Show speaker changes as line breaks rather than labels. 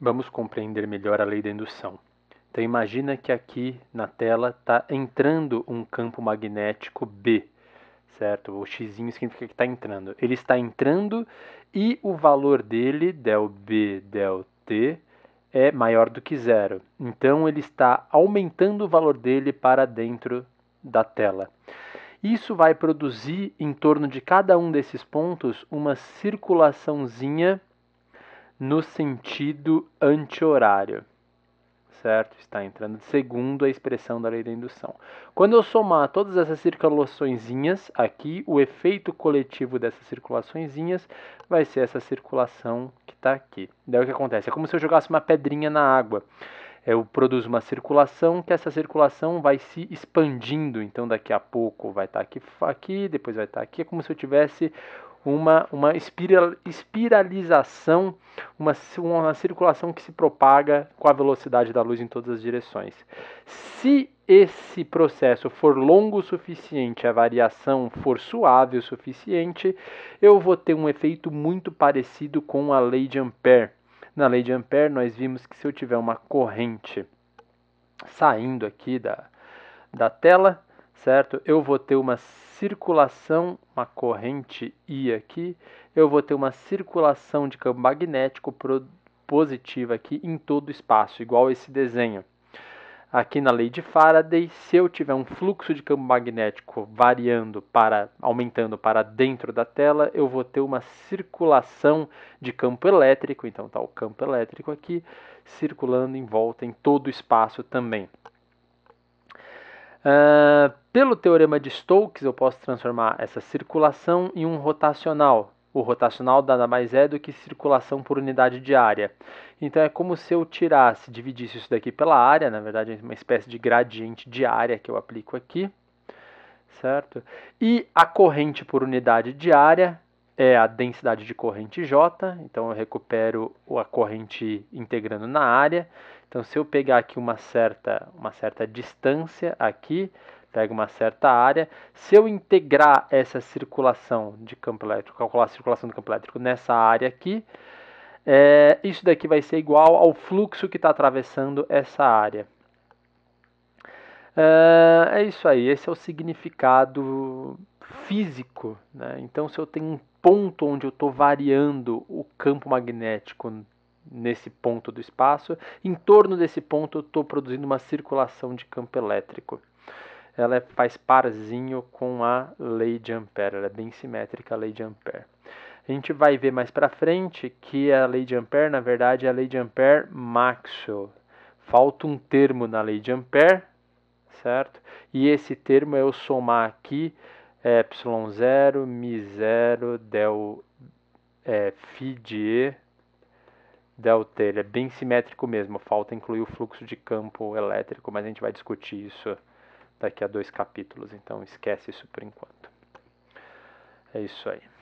Vamos compreender melhor a lei da indução. Então imagina que aqui na tela está entrando um campo magnético B, certo? O x significa que está entrando. Ele está entrando e o valor dele, del B, del T, é maior do que zero. Então ele está aumentando o valor dele para dentro da tela. Isso vai produzir em torno de cada um desses pontos uma circulaçãozinha no sentido anti-horário. Certo? Está entrando segundo a expressão da lei da indução. Quando eu somar todas essas circulações aqui, o efeito coletivo dessas circulações vai ser essa circulação que está aqui. Daí o que acontece? É como se eu jogasse uma pedrinha na água eu produzo uma circulação, que essa circulação vai se expandindo. Então, daqui a pouco vai estar tá aqui, aqui depois vai estar tá aqui. É como se eu tivesse uma, uma espiral, espiralização, uma, uma circulação que se propaga com a velocidade da luz em todas as direções. Se esse processo for longo o suficiente, a variação for suave o suficiente, eu vou ter um efeito muito parecido com a lei de Ampère. Na lei de Ampère, nós vimos que se eu tiver uma corrente saindo aqui da, da tela, certo? Eu vou ter uma circulação, uma corrente I aqui, eu vou ter uma circulação de campo magnético positiva aqui em todo o espaço, igual esse desenho. Aqui na lei de Faraday, se eu tiver um fluxo de campo magnético variando para aumentando para dentro da tela, eu vou ter uma circulação de campo elétrico, então tá o campo elétrico aqui circulando em volta em todo o espaço também. Uh, pelo teorema de Stokes, eu posso transformar essa circulação em um rotacional. O rotacional nada mais é do que circulação por unidade de área. Então é como se eu tirasse, dividisse isso daqui pela área, na verdade é uma espécie de gradiente de área que eu aplico aqui, certo? E a corrente por unidade de área é a densidade de corrente J, então eu recupero a corrente integrando na área. Então se eu pegar aqui uma certa, uma certa distância aqui, pega uma certa área. Se eu integrar essa circulação de campo elétrico, calcular a circulação do campo elétrico nessa área aqui, é, isso daqui vai ser igual ao fluxo que está atravessando essa área. É, é, isso aí, esse é o significado físico. Né? Então, se eu tenho um ponto onde eu estou variando o campo magnético nesse ponto do espaço, em torno desse ponto eu estou produzindo uma circulação de campo elétrico ela é, faz parzinho com a lei de Ampère, ela é bem simétrica a lei de Ampère. A gente vai ver mais para frente que a lei de Ampère, na verdade, é a lei de Ampère Maxwell. Falta um termo na lei de Ampère, certo? E esse termo eu somar aqui é ε0, μ0, del é, de E, delta. Ele é bem simétrico mesmo, falta incluir o fluxo de campo elétrico, mas a gente vai discutir isso daqui a dois capítulos, então esquece isso por enquanto. É isso aí.